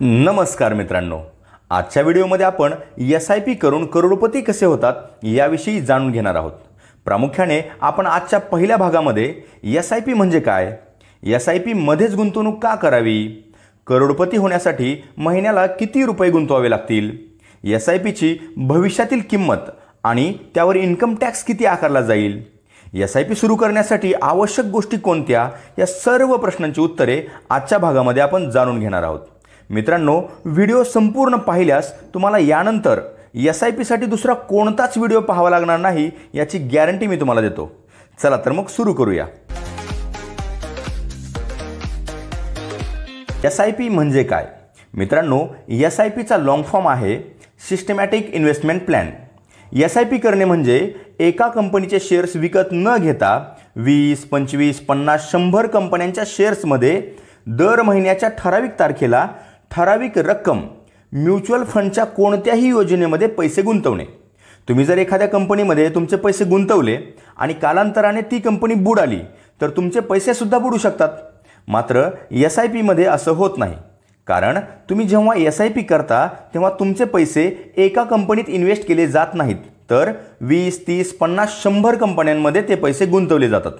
नमस्कार मित्रांनो आजच्या व्हिडिओमध्ये आपण एस आय पी करून करोडपती कसे होतात याविषयी जाणून घेणार आहोत प्रामुख्याने आपण आजच्या पहिल्या भागामध्ये एस आय पी म्हणजे काय एस आय पीमध्येच गुंतवणूक का करावी करोडपती होण्यासाठी महिन्याला किती रुपये गुंतवावे लागतील एस आय पीची भविष्यातील किंमत आणि त्यावर इन्कम टॅक्स किती आकारला जाईल एस आय पी सुरू करण्यासाठी आवश्यक गोष्टी कोणत्या या सर्व प्रश्नांची उत्तरे आजच्या भागामध्ये आपण जाणून घेणार आहोत मित्रांनो व्हिडिओ संपूर्ण पाहिल्यास तुम्हाला यानंतर एस आय पीसाठी दुसरा कोणताच व्हिडिओ पाहावा लागणार नाही याची गॅरंटी मी तुम्हाला देतो चला तर मग सुरू करूया एस आय पी म्हणजे काय मित्रांनो एस आय पीचा लाँग फॉर्म आहे systematic investment plan S I P करणे म्हणजे एका कंपनीचे शेअर्स विकत न घेता वीस पंचवीस पन्नास शंभर कंपन्यांच्या शेअर्समध्ये दर महिन्याच्या ठराविक तारखेला ठराविक रक्कम म्युच्युअल फंडच्या कोणत्याही योजनेमध्ये पैसे गुंतवणे तुम्ही जर एखाद्या कंपनीमध्ये तुमचे पैसे गुंतवले आणि कालांतराने ती कंपनी बुड आली तर तुमचे पैसेसुद्धा बुडू शकतात मात्र एस आय पीमध्ये असं होत नाही कारण तुम्ही जेव्हा एस आय पी करता तेव्हा तुमचे पैसे एका कंपनीत इन्व्हेस्ट केले जात नाहीत तर वीस तीस पन्नास शंभर कंपन्यांमध्ये ते पैसे गुंतवले जातात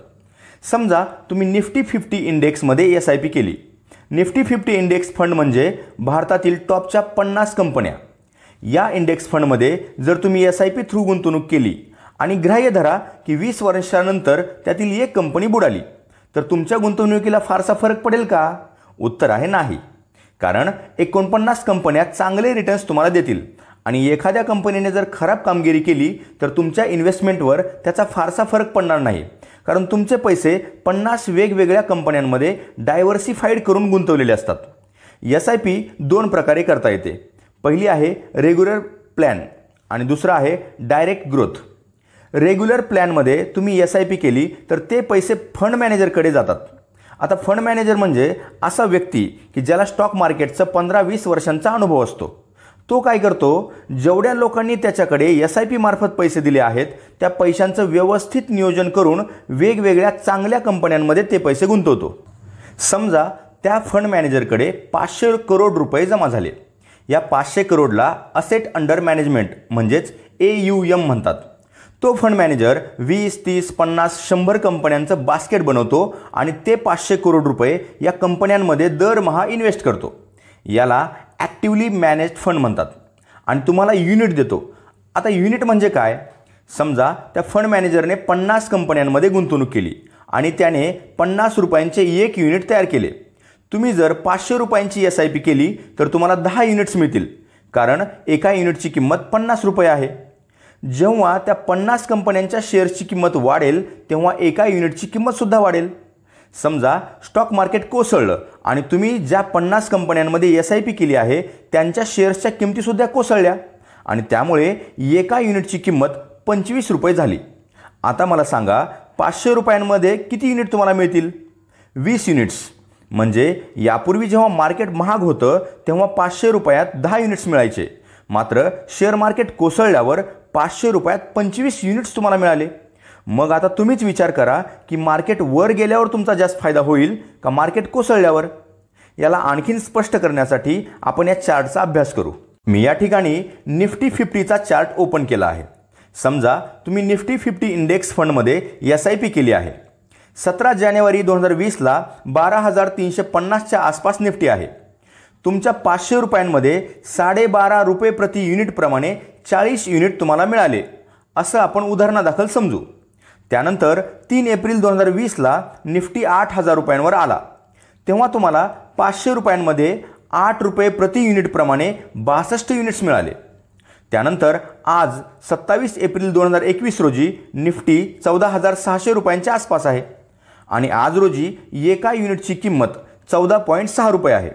समजा तुम्ही निफ्टी फिफ्टी इंडेक्समध्ये एस आय पी केली निफ्टी फिफ्टी इंडेक्स फंड म्हणजे भारतातील टॉपच्या पन्नास कंपन्या या इंडेक्स फंडमध्ये जर तुम्ही एस आय पी थ्रू गुंतवणूक केली आणि ग्राह्य धरा की वीस वर्षानंतर त्यातील एक कंपनी बुडाली तर तुमच्या गुंतवणुकीला फारसा फरक पडेल का उत्तर आहे नाही कारण एकोणपन्नास कंपन्या चांगले रिटर्न्स तुम्हाला देतील आणि एखाद्या कंपनीने जर खराब कामगिरी केली तर तुमच्या इन्व्हेस्टमेंटवर त्याचा फारसा फरक पडणार नाही कारण तुमचे पैसे पन्नास वेगवेगळ्या कंपन्यांमध्ये डायव्हर्सिफाईड करून गुंतवलेले असतात एस आय पी दोन प्रकारे करता येते पहिली आहे रेग्युलर प्लॅन आणि दुसरा आहे डायरेक्ट ग्रोथ रेग्युलर प्लॅनमध्ये तुम्ही एस आय पी केली तर ते पैसे फंड मॅनेजरकडे जातात आता फंड मॅनेजर म्हणजे असा व्यक्ती की ज्याला स्टॉक मार्केटचा पंधरा वीस वर्षांचा अनुभव असतो तो काय करतो जेवढ्या लोकांनी त्याच्याकडे एस आय पी मार्फत पैसे दिले आहेत त्या पैशांचं व्यवस्थित नियोजन करून वेगवेगळ्या चांगल्या कंपन्यांमध्ये ते पैसे गुंतवतो समजा त्या फंड मॅनेजरकडे पाचशे करोड रुपये जमा झाले या पाचशे करोडला असेट अंडर मॅनेजमेंट म्हणजेच ए यू एम म्हणतात तो फंड मॅनेजर वीस तीस पन्नास शंभर कंपन्यांचं बास्केट बनवतो आणि ते पाचशे करोड रुपये या कंपन्यांमध्ये दरमहा इन्व्हेस्ट करतो याला ॲक्टिवली मॅनेज फंड म्हणतात आणि तुम्हाला युनिट देतो आता युनिट म्हणजे काय समजा त्या फंड मॅनेजरने पन्नास कंपन्यांमध्ये गुंतवणूक केली आणि त्याने पन्नास रुपयांचे एक युनिट तयार केले तुम्ही जर पाचशे रुपयांची एस आय पी केली तर तुम्हाला दहा युनिट्स मिळतील कारण एका युनिटची किंमत पन्नास रुपये आहे जेव्हा त्या पन्नास कंपन्यांच्या शेअर्सची किंमत वाढेल तेव्हा एका युनिटची किंमतसुद्धा वाढेल समजा स्टॉक मार्केट कोसळलं आणि तुम्ही ज्या पन्नास कंपन्यांमध्ये एस आय पी केली आहे त्यांच्या शेअर्सच्या किमतीसुद्धा कोसळल्या आणि त्यामुळे एका युनिटची किंमत पंचवीस रुपये झाली आता मला सांगा पाचशे रुपयांमध्ये किती युनिट तुम्हाला मिळतील वीस युनिट्स म्हणजे यापूर्वी जेव्हा मार्केट महाग होतं तेव्हा पाचशे रुपयात दहा युनिट्स मिळायचे मात्र शेअर मार्केट कोसळल्यावर पाचशे रुपयात पंचवीस युनिट्स तुम्हाला मिळाले मग आता तुम्हीच विचार करा की मार्केट वर गेल्यावर तुमचा जास्त फायदा होईल का मार्केट कोसळल्यावर याला आणखीन स्पष्ट करण्यासाठी आपण या चार्टचा अभ्यास करू मी या ठिकाणी निफ्टी फिफ्टीचा चार्ट ओपन केला आहे समजा तुम्ही निफ्टी फिफ्टी इंडेक्स फंडमध्ये एस आय पी केली आहे सतरा जानेवारी दोन हजार वीसला बारा हजार तीनशे पन्नासच्या आसपास निफ्टी आहे तुमच्या पाचशे रुपयांमध्ये साडेबारा रुपये प्रति युनिटप्रमाणे चाळीस युनिट तुम्हाला मिळाले असं आपण उदाहरणादाखल समजू त्यानंतर तीन एप्रिल दोन हजार वीसला निफ्टी आठ हजार रुपयांवर आला तेव्हा तुम्हाला पाचशे रुपयांमध्ये आठ रुपये प्रति युनिटप्रमाणे बासष्ट युनिट्स मिळाले त्यानंतर आज सत्तावीस एप्रिल दोन हजार एकवीस रोजी निफ्टी चौदा हजार सहाशे रुपयांच्या आसपास आहे आणि आज रोजी एका युनिटची किंमत चौदा पॉईंट सहा रुपये आहे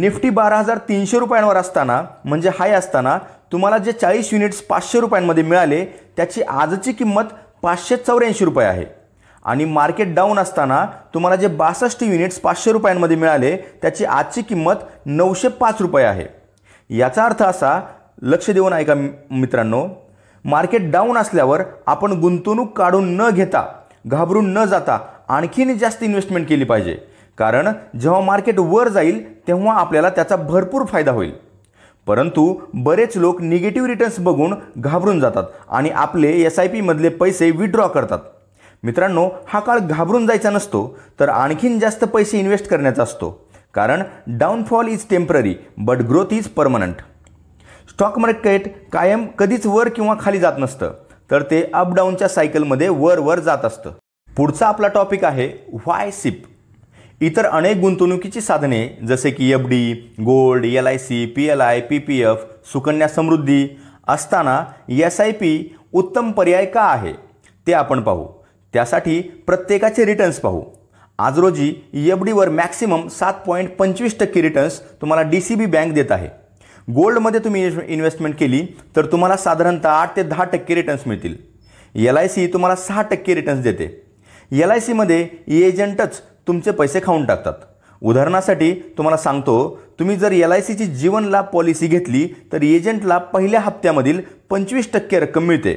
निफ्टी बारा हजार तीनशे रुपयांवर असताना म्हणजे हाय असताना तुम्हाला जे चाळीस युनिट्स पाचशे रुपयांमध्ये मिळाले त्याची आजची किंमत पाचशे चौऱ्याऐंशी रुपये आहे आणि मार्केट डाऊन असताना तुम्हाला जे बासष्ट युनिट्स पाचशे रुपयांमध्ये मिळाले त्याची आजची किंमत नऊशे पाच रुपये आहे याचा अर्थ असा लक्ष देऊन ऐका मित्रांनो मार्केट डाऊन असल्यावर आपण गुंतवणूक काढून न घेता घाबरून न जाता आणखीन जास्त इन्व्हेस्टमेंट केली पाहिजे कारण जेव्हा मार्केट वर जाईल तेव्हा आपल्याला त्याचा भरपूर फायदा होईल परंतु बरेच लोक निगेटिव्ह रिटर्न्स बघून घाबरून जातात आणि आपले एस आय पीमधले पैसे विड्रॉ करतात मित्रांनो हा काळ घाबरून जायचा नसतो तर आणखीन जास्त पैसे इन्व्हेस्ट करण्याचा असतो कारण downfall is temporary but growth is permanent stock market कायम कधीच वर किंवा खाली जात नसतं तर ते अपडाऊनच्या सायकलमध्ये वर वर जात असतं पुढचा आपला टॉपिक आहे व्हाय सिप इतर अनेक गुंतवणुकीची साधने जसे की F D gold L I C P L I P P F Sukanya Samriddhi असताना एस आय पी उत्तम पर्याय का आहे ते आपण पाहू त्यासाठी प्रत्येकाचे रिटर्न्स पाहू आज रोजी एफ डीवर मॅक्सिमम सात पॉईंट पंचवीस टक्के रिटर्न्स तुम्हाला डी सी बी बँक देत आहे गोल्डमध्ये तुम्ही इन्व्हेस्टमेंट केली तर तुम्हाला साधारणतः आठ ते दहा टक्के रिटर्न्स मिळतील एल आय सी तुम्हाला सहा टक्के रिटर्न्स देते एल आय सीमध्ये एजंटच तुमचे पैसे खाऊन टाकतात उदाहरणासाठी तुम्हाला सांगतो तुम्ही जर एल आय सीची जीवन लाभ पॉलिसी घेतली तर एजंटला पहिल्या हप्त्यामधील पंचवीस टक्के रक्कम मिळते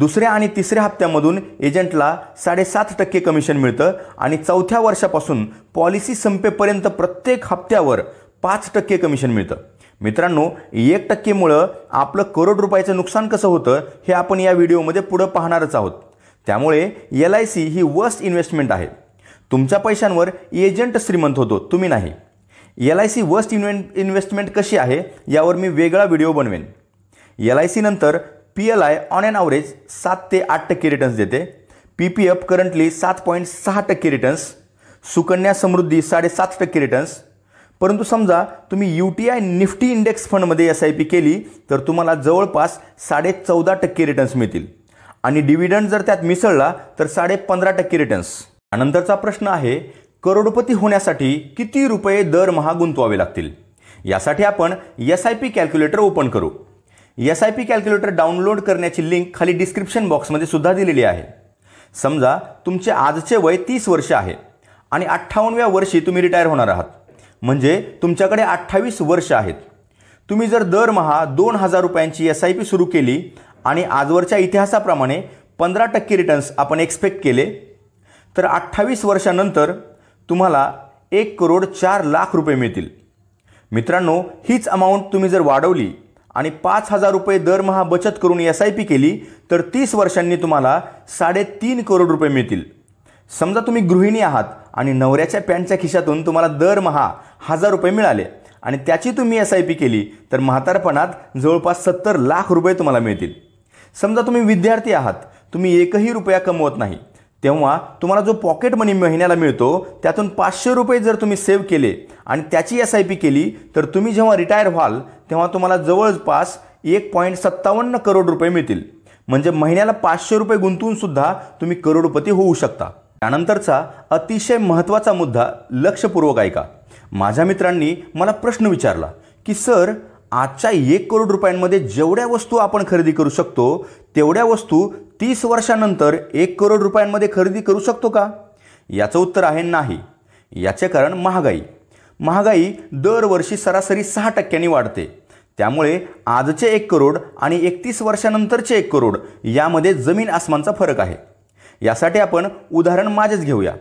दुसऱ्या आणि तिसऱ्या हप्त्यामधून एजंटला साडेसात टक्के कमिशन मिळतं आणि चौथ्या वर्षापासून पॉलिसी संपेपर्यंत प्रत्येक हप्त्यावर पाच टक्के कमिशन मिळतं मित्रांनो एक टक्केमुळं आपलं करोड रुपयाचं नुकसान कसं होतं हे आपण या व्हिडिओमध्ये पुढं पाहणारच आहोत त्यामुळे एल आय सी ही वर्स्ट इन्व्हेस्टमेंट आहे तुमच्या पैशांवर एजंट श्रीमंत होतो तुम्ही नाही एल आय सी वर्स्ट इन्व्हे इन्व्हेस्टमेंट कशी आहे यावर मी वेगळा व्हिडिओ बनवेन एल आय सीनंतर P L I on and average सात ते आठ टक्के रिटर्न्स देते पी पी एफ करंटली सात पॉईंट सहा टक्के रिटर्न्स सुकन्या समृद्धी साडेसात टक्के रिटर्न्स परंतु समजा तुम्ही U T I Nifty index फंडमध्ये एस आय पी केली तर तुम्हाला जवळपास साडे चौदा टक्के रिटर्न्स मिळतील आणि डिव्हिडंड जर त्यात मिसळला तर साडे पंधरा टक्के रिटर्न्स नंतरचा प्रश्न आहे करोडपती होण्यासाठी किती रुपये दरमहा गुंतवावे लागतील यासाठी आपण S I P calculator open करू S I P calculator download करण्याची लिंक खाली डिस्क्रिप्शन बॉक्समध्ये सुद्धा दिलेली आहे समजा तुमचे आजचे वय तीस वर्ष आहे आणि अठ्ठावन्नव्या वर्षी तुम्ही रिटायर होणार आहात म्हणजे तुमच्याकडे अठ्ठावीस वर्ष आहेत तुम्ही जर दरमहा दोन हजार रुपयांची एस आय पी सुरू केली आणि आजवरच्या इतिहासाप्रमाणे पंधरा टक्के रिटर्न्स आपण एक्सपेक्ट केले तर अठ्ठावीस वर्षानंतर तुम्हाला एक करोड चार लाख रुपये मिळतील मित्रांनो हीच अमाऊंट तुम्ही जर वाढवली आणि पाच हजार रुपये दरमहा बचत करून एस आय पी केली तर तीस वर्षांनी तुम्हाला साडेतीन करोड रुपये मिळतील समजा तुम्ही गृहिणी आहात आणि नवऱ्याच्या पॅन्टच्या खिशातून तुम्हाला दरमहा हजार रुपये मिळाले आणि त्याची तुम्ही एस आय पी केली तर म्हातारपणात जवळपास सत्तर लाख रुपये तुम्हाला मिळतील समजा तुम्ही विद्यार्थी आहात तुम्ही एकही रुपया कमवत नाही तेव्हा तुम्हाला जो पॉकेट मनी महिन्याला मिळतो त्यातून पाचशे रुपये जर तुम्ही सेव्ह केले आणि त्याची एस आय पी केली तर तुम्ही जेव्हा रिटायर व्हाल तेव्हा तुम्हाला जवळपास एक पॉईंट सत्तावन्न करोड रुपये मिळतील म्हणजे महिन्याला पाचशे रुपये गुंतवूनसुद्धा तुम्ही करोडपती होऊ शकता त्यानंतरचा अतिशय महत्त्वाचा मुद्दा लक्षपूर्वक ऐका माझ्या मित्रांनी मला प्रश्न विचारला की सर आजच्या एक करोड रुपयांमध्ये जेवढ्या वस्तू आपण खरेदी करू शकतो तेवढ्या वस्तू तीस वर्षानंतर एक करोड रुपयांमध्ये खरेदी करू शकतो का याचं उत्तर आहे नाही याचे कारण महागाई महागाई दरवर्षी सरासरी सहा टक्क्यांनी वाढते त्यामुळे आजचे एक करोड आणि एकतीस वर्षानंतरचे एक करोड यामध्ये जमीन आसमानचा फरक आहे यासाठी आपण उदाहरण माझेच घेऊया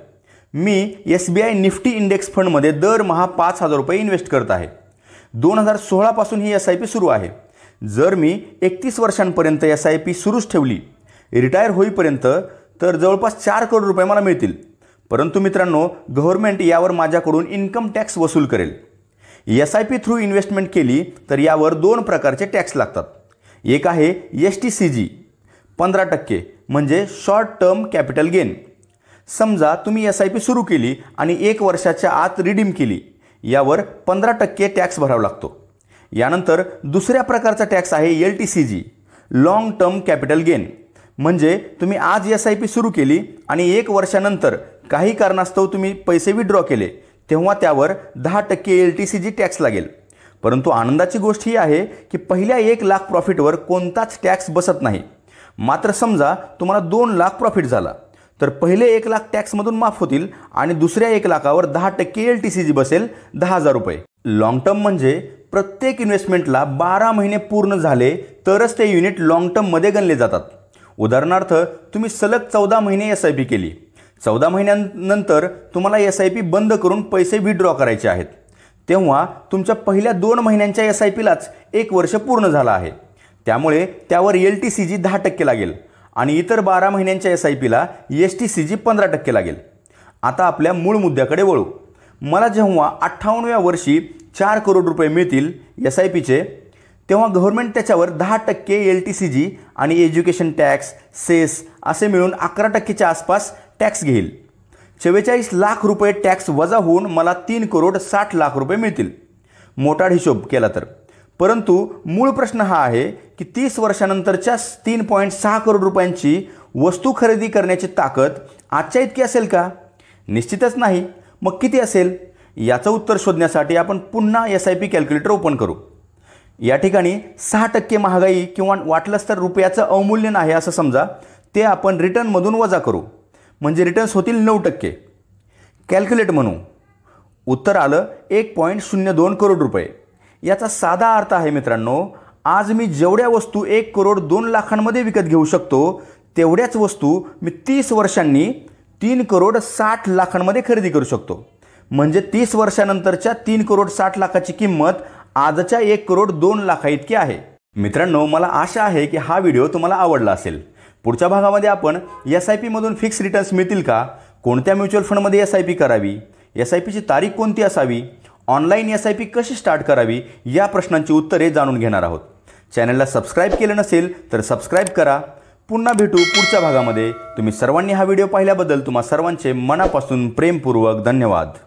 मी S B I Nifty index फंडमध्ये दरमहा पाच हजार रुपये इन्व्हेस्ट करत आहे दोन हजार सोळापासून ही एस आय पी सुरू आहे जर मी एकतीस वर्षांपर्यंत एस आय पी सुरूच ठेवली रिटायर होईपर्यंत तर जवळपास चार करोड रुपये मला मिळतील परंतु मित्रांनो गव्हर्मेंट यावर माझ्याकडून इन्कम टॅक्स वसूल करेल S I P through investment केली तर यावर दोन प्रकारचे टॅक्स लागतात एक आहे एस टी सी जी पंधरा टक्के म्हणजे शॉर्ट टर्म कॅपिटल गेन समजा तुम्ही एस आय पी सुरू केली आणि एक वर्षाच्या आत रिडीम केली यावर पंधरा टक्के टॅक्स भरावा लागतो यानंतर दुसऱ्या प्रकारचा टॅक्स आहे L T C G long term capital gain म्हणजे तुम्ही आज एस आय पी सुरू केली आणि एक वर्षानंतर काही कारणास्तव तुम्ही पैसे विड्रॉ केले तेव्हा त्यावर दहा टक्के L T C G tax लागेल परंतु आनंदाची गोष्ट ही आहे की पहिल्या एक लाख प्रॉफिटवर कोणताच टॅक्स बसत नाही मात्र समजा तुम्हाला दोन लाख प्रॉफिट झाला तर पहिले एक लाख टॅक्समधून माफ होतील आणि दुसऱ्या एक लाखावर दहा टक्के एल टी सी जी बसेल दहा हजार रुपये लाँग टर्म म्हणजे प्रत्येक इन्व्हेस्टमेंटला बारा महिने पूर्ण झाले तरच ते युनिट लाँग टर्ममध्ये गणले जातात उदाहरणार्थ तुम्ही सलग चौदा महिने एस आय पी केली चौदा महिन्यांनंतर तुम्हाला एस आय पी बंद करून पैसे विड्रॉ करायचे आहेत तेव्हा तुमच्या पहिल्या दोन महिन्यांच्या एस आय पीलाच एक वर्ष पूर्ण झालं आहे त्यामुळे त्यावर एल टी सी जी दहा टक्के लागेल आणि इतर बारा महिन्यांच्या एस आय पीला S e T C G पंधरा टक्के लागेल आता आपल्या मूळ मुद्द्याकडे वळू मला जेव्हा अठ्ठावन्नव्या वर्षी चार करोड रुपये मिळतील एस आय पीचे तेव्हा गव्हर्नमेंट त्याच्यावर दहा टक्के एल टी सी जी आणि एज्युकेशन टॅक्स सेस असे मिळून अकरा टक्केच्या आसपास टॅक्स घेईल चव्वेचाळीस लाख रुपये टॅक्स वजा होऊन मला तीन करोड साठ लाख रुपये मिळतील मोटाड हिशोब केला तर परंतु मूळ प्रश्न हा आहे की तीस वर्षानंतरच्या तीन पॉईंट सहा करोड रुपयांची वस्तू खरेदी करण्याची ताकद आजच्या इतकी असेल का निश्चितच नाही मग किती असेल याचं उत्तर शोधण्यासाठी आपण पुन्हा S I P calculator open करू या ठिकाणी सहा टक्के महागाई किंवा वाटलंच तर रुपयाचं अवमूल्यन आहे असं समजा ते आपण रिटर्नमधून वजा करू म्हणजे रिटर्न्स होतील नऊ टक्के कॅल्क्युलेट म्हणू उत्तर आलं एक पॉईंट शून्य दोन करोड रुपये याचा साधा अर्थ आहे मित्रांनो आज मी जेवढ्या वस्तू एक करोड दोन लाखांमध्ये विकत घेऊ शकतो तेवढ्याच वस्तू मी तीस वर्षांनी तीन करोड साठ लाखांमध्ये खरेदी करू शकतो म्हणजे तीस वर्षानंतरच्या तीन करोड साठ लाखाची किंमत आजच्या एक करोड दोन लाखा इतकी आहे मित्रांनो मला आशा आहे की हा व्हिडिओ तुम्हाला आवडला असेल पुढच्या भागामध्ये आपण एस आय पीमधून फिक्स रिटर्न्स मिळतील का कोणत्या म्युच्युअल फंडमध्ये एस आय पी करावी एस आय पीची तारीख कोणती असावी ऑनलाईन एस आय पी कशी स्टार्ट करावी या प्रश्नांची उत्तरे जाणून घेणार आहोत चॅनलला सबस्क्राईब केलं नसेल तर सबस्क्राईब करा पुन्हा भेटू पुढच्या भागामध्ये तुम्ही सर्वांनी हा व्हिडिओ पाहिल्याबद्दल तुम्हा सर्वांचे मनापासून प्रेमपूर्वक धन्यवाद